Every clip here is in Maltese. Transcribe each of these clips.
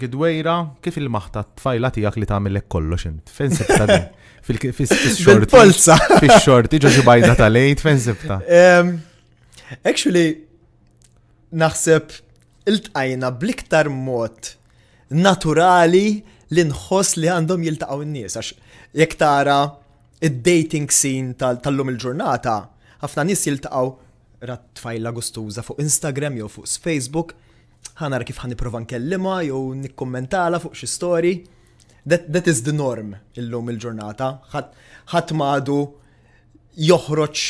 Dik id-dwejra kif il-maħta t-tfajla tijak li tagħmel hekk kollox int. Fejn sebta din? Fil-xorti. Fil-polsa. Fil-xorti ġoġi bajda ta' lejt fejn sebta? Actually, naħseb il tajna bliktar mod naturali li nħoss li għandhom jiltaqgħu n-nies. Għax jekk tara id-dating scene tal-lum il-ġurnata, ħafna nies jiltaqgħu rat tfajla gustuża fuq Instagram jew fuq Facebook ħanara kif ħan niprofa nkellima jew nikkommentala fuq xi story. That, that is the norm illum il-ġurnata. ħadd madu joħroġ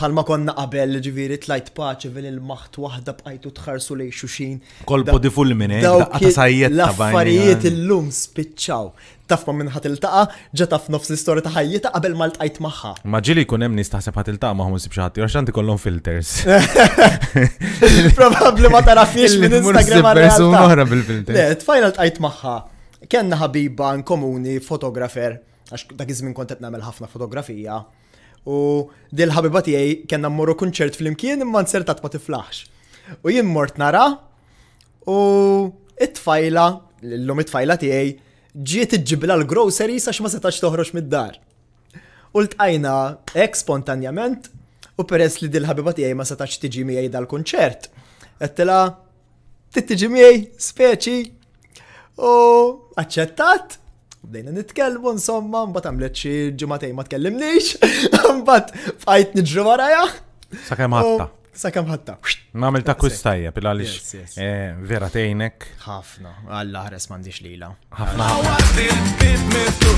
palma konna qabel ġviri tlajt paċi vil il-maħt wahda bqajtu tħarsu lej xuxin. Kolpo di fulmine, daqqa sajjet. L-affarijiet il-lum spiċċaw. Tafma minn ħat il-taqa, ġa nofs l-istorja ta' ħajjita qabel ma tqajt maħħa. Ma ġili kun hemm nies ħat il-taqa maħum sibx ħadd, għax għandi kollon filters. Probabbli ma tarafiex minn Instagram għal-persuna oħra bil-filters. Le, tfajna l-tqajt maħħa. Kenna ħabiba komuni fotografer, għax dak iż-żmien kont nagħmel ħafna fotografija. U dil-ħabiba tiegħi kena mmorru kunċert fl-imkien imma nsertat ma tiflaħx. U jien mort nara u it-tfajla, l-lum it-tfajla tiegħi ġiet iġibla l grocery sax ma setax toħroġ mid-dar. U l-tqajna ek spontanjament u peress li dil-ħabiba tiegħi ma setax tiġi miegħi dal-kunċert. Ettela tittiġi miegħi speċi u aċċettat Bdejna nitkellmu insomma, mbagħad għamlet xi ġimgħatej ma tkellimniex, mbagħad fajt niġru waraja. Sakemm ħatta. Sakemm ħatta. Nagħmel ta' kus tajja bil għaliex eh, vera tgħinek. Ħafna, Alla ħares m'għandix lila. Ħafna.